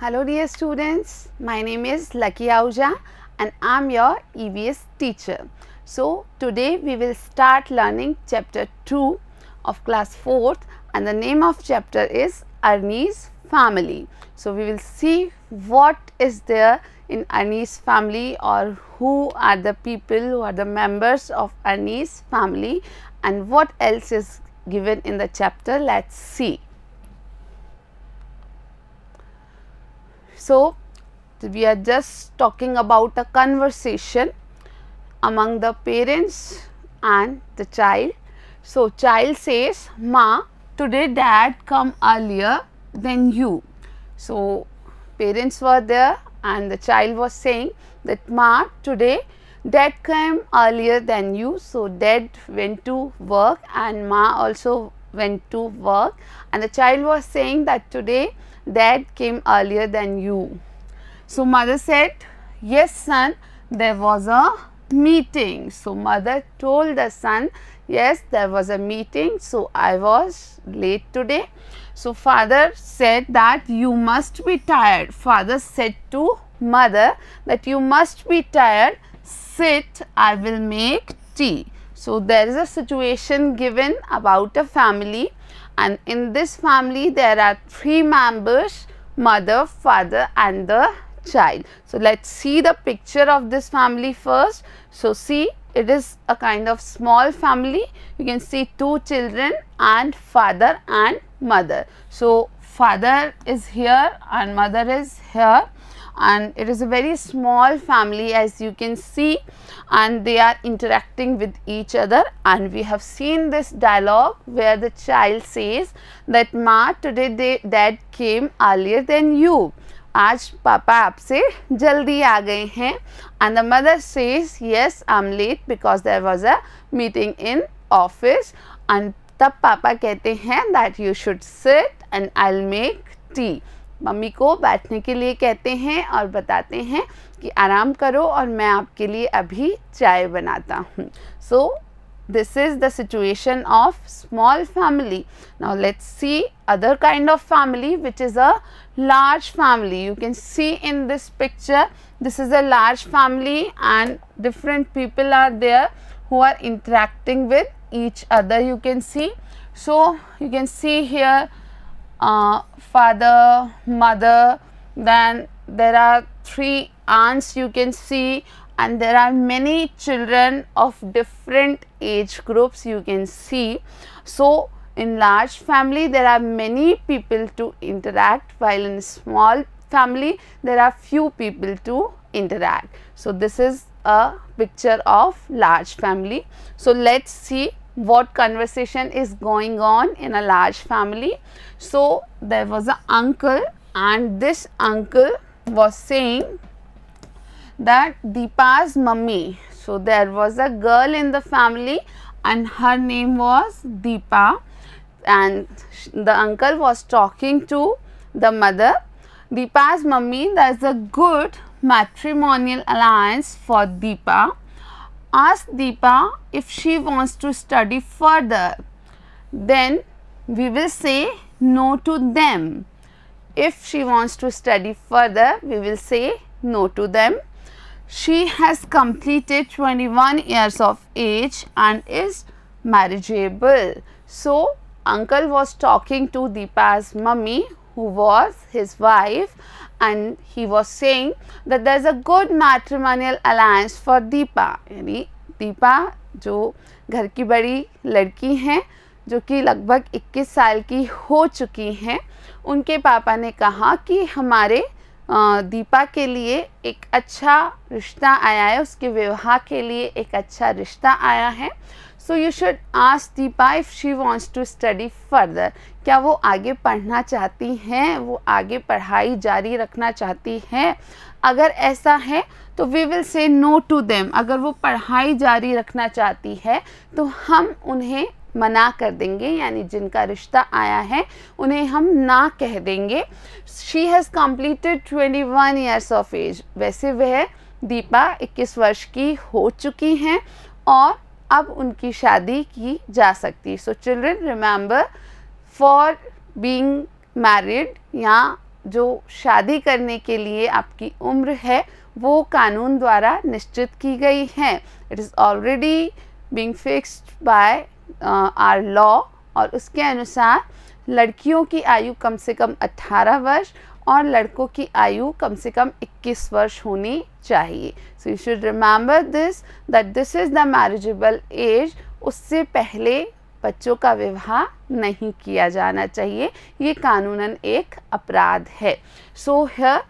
Hello dear students, my name is Lucky Auja and I am your EBS teacher. So today we will start learning chapter 2 of class 4th and the name of chapter is Arnie's family. So we will see what is there in Arnie's family or who are the people who are the members of Arnie's family and what else is given in the chapter. Let's see. So, we are just talking about a conversation among the parents and the child. So, child says, Ma, today dad come earlier than you. So, parents were there and the child was saying that Ma, today dad came earlier than you. So, dad went to work and Ma also went to work and the child was saying that today that came earlier than you. So, mother said, yes son, there was a meeting. So, mother told the son, yes, there was a meeting. So, I was late today. So, father said that you must be tired. Father said to mother that you must be tired. Sit, I will make tea. So, there is a situation given about a family and in this family there are three members mother father and the child so let's see the picture of this family first so see it is a kind of small family you can see two children and father and mother so father is here and mother is here and it is a very small family as you can see and they are interacting with each other and we have seen this dialogue where the child says that ma today dad came earlier than you aaj papa aapse jaldi aa gaye hain and the mother says yes i'm late because there was a meeting in office and tab papa kehte hain that you should sit and i'll make tea mummy को बैठने के लिए कहते हैं और बताते हैं कि आराम करो और मैं आपके लिए अभी चाय बनाता हूँ so this is the situation of small family now let's see other kind of family which is a large family you can see in this picture this is a large family and different people are there who are interacting with each other you can see so you can see here uh, father, mother, then there are three aunts you can see and there are many children of different age groups you can see. So, in large family there are many people to interact while in small family there are few people to interact. So, this is a picture of large family. So, let us see what conversation is going on in a large family. So, there was an uncle and this uncle was saying that Deepa's mummy. So, there was a girl in the family and her name was Deepa and the uncle was talking to the mother. Deepa's mummy, there is a good matrimonial alliance for Deepa ask Deepa if she wants to study further, then we will say no to them. If she wants to study further, we will say no to them. She has completed 21 years of age and is marriageable. So, uncle was talking to Deepa's mummy who was his wife and he was saying that there is a good matrimonial alliance for Deepa यानी दीपा जो घर की बड़ी लड़की हैं जो कि लगभग 21 साल की हो चुकी हैं उनके पापा ने कहा कि हमारे दीपा के लिए एक अच्छा रिश्ता आया है उसके विवाह के लिए एक अच्छा रिश्ता आया है so you should ask Deepa if she wants to study further क्या वो आगे पढ़ना चाहती हैं वो आगे पढ़ाई जारी रखना चाहती हैं अगर ऐसा है तो we will say no to them अगर वो पढ़ाई जारी रखना चाहती है तो हम उन्हें मना कर देंगे यानी जिनका रिश्ता आया है उन्हें हम ना कह देंगे she has completed twenty one years of age वैसे वह दीपा इक्कीस वर्ष की हो चुकी हैं और अब उनकी शादी की जा सकती है so children remember for being married या जो शादी करने के लिए आपकी उम्र है वो कानून द्वारा निश्चित की गई है it is already being fixed by our law और उसके अनुसार लड़कियों की आयु कम से कम 18 वर्ष और लड़कों की आयु कम से कम 21 वर्ष होनी चाहिए so you should remember this that this is the marriageable age उससे पहले बच्चों का विवाह नहीं किया जाना चाहिए ये कानूनन एक अपराध है so here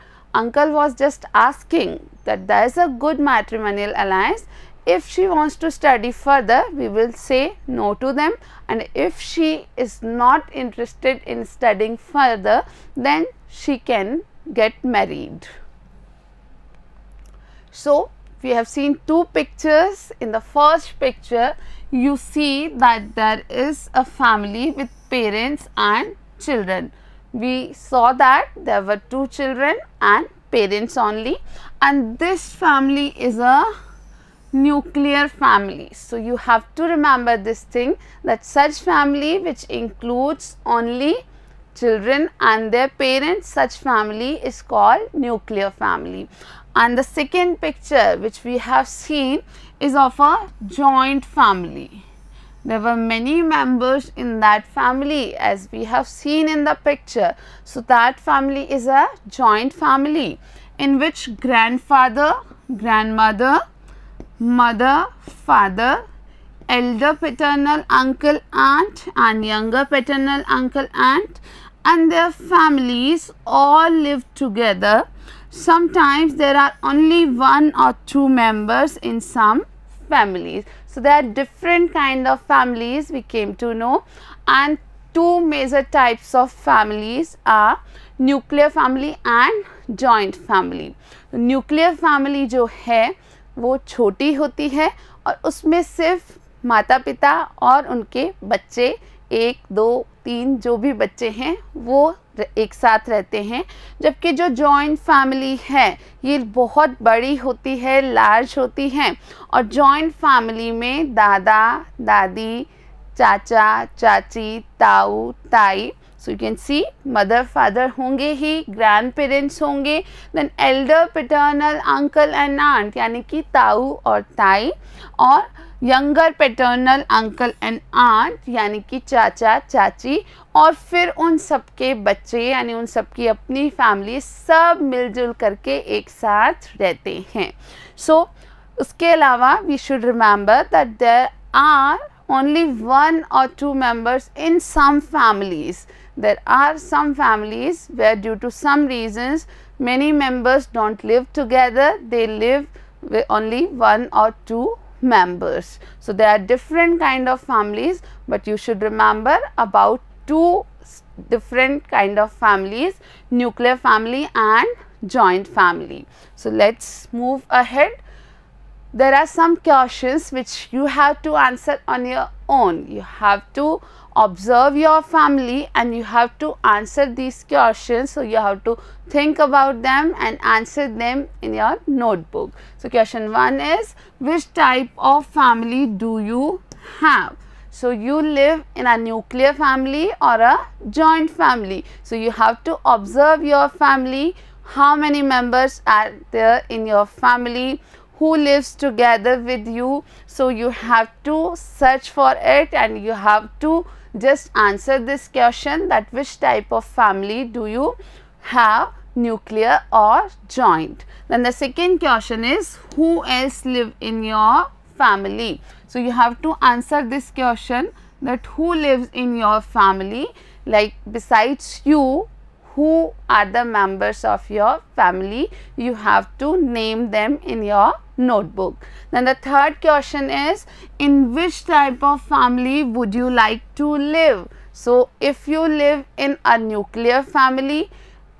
uncle was just asking that the is a good matrimonial alliance if she wants to study further we will say no to them and if she is not interested in studying further then she can get married. So, we have seen two pictures. In the first picture, you see that there is a family with parents and children. We saw that there were two children and parents only and this family is a nuclear family. So, you have to remember this thing that such family which includes only children and their parents such family is called nuclear family and the second picture which we have seen is of a joint family there were many members in that family as we have seen in the picture so that family is a joint family in which grandfather grandmother mother father elder paternal uncle aunt and younger paternal uncle aunt and their families all live together. Sometimes there are only one or two members in some families. So, there are different kind of families we came to know and two major types of families are nuclear family and joint family. Nuclear family जो है वो छोटी होती है और उसमें सिर्फ माता पिता और उनके बच्चे एक दो तीन जो भी बच्चे हैं वो एक साथ रहते हैं जबकि जो जॉइंट फैमिली है ये बहुत बड़ी होती है लार्ज होती है और जॉइंट फैमिली में दादा दादी चाचा चाची ताऊ ताई so you can see mother father होंगे ही ग्रैंड पेरेंट्स होंगे then elder paternal uncle and aunt यानी कि ताऊ और ताई और younger paternal uncle and aunt यानी कि चाचा चाची और फिर उन सबके बच्चे यानी उन सबकी अपनी फैमिली सब मिलजुल करके एक साथ रहते हैं सो so, उसके अलावा we should remember that there are only one or two members in some families. There are some families where due to some reasons many members do not live together, they live with only one or two members. So, there are different kind of families, but you should remember about two different kind of families, nuclear family and joint family. So, let us move ahead there are some questions which you have to answer on your own. You have to observe your family and you have to answer these questions. So, you have to think about them and answer them in your notebook. So, question 1 is which type of family do you have? So, you live in a nuclear family or a joint family. So, you have to observe your family, how many members are there in your family, who lives together with you. So, you have to search for it and you have to just answer this question that which type of family do you have nuclear or joint. Then the second question is who else live in your family. So, you have to answer this question that who lives in your family like besides you who are the members of your family you have to name them in your notebook. Then the third question is in which type of family would you like to live? So if you live in a nuclear family,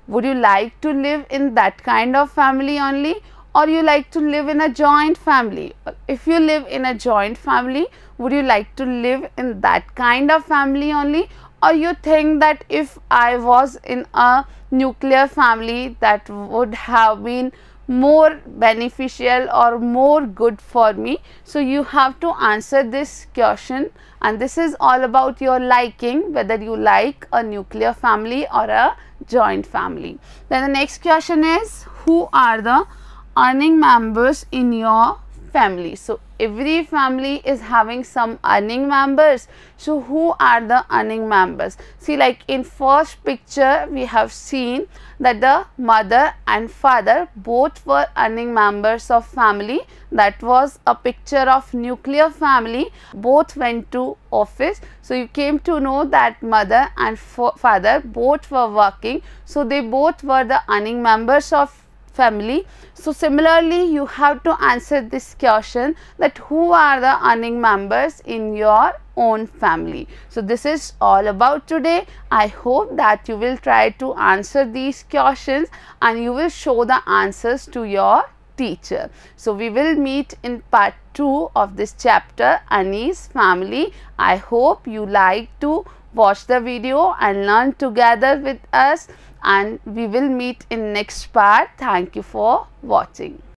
would you like to live in that kind of family only or you like to live in a joint family? If you live in a joint family, would you like to live in that kind of family only or you think that if I was in a nuclear family that would have been more beneficial or more good for me. So, you have to answer this question and this is all about your liking whether you like a nuclear family or a joint family. Then the next question is who are the earning members in your family. So, every family is having some earning members. So, who are the earning members? See like in first picture we have seen that the mother and father both were earning members of family. That was a picture of nuclear family. Both went to office. So, you came to know that mother and father both were working. So, they both were the earning members of family. So similarly, you have to answer this question that who are the earning members in your own family. So this is all about today. I hope that you will try to answer these questions and you will show the answers to your teacher. So we will meet in part 2 of this chapter Ani's family. I hope you like to watch the video and learn together with us and we will meet in next part. Thank you for watching.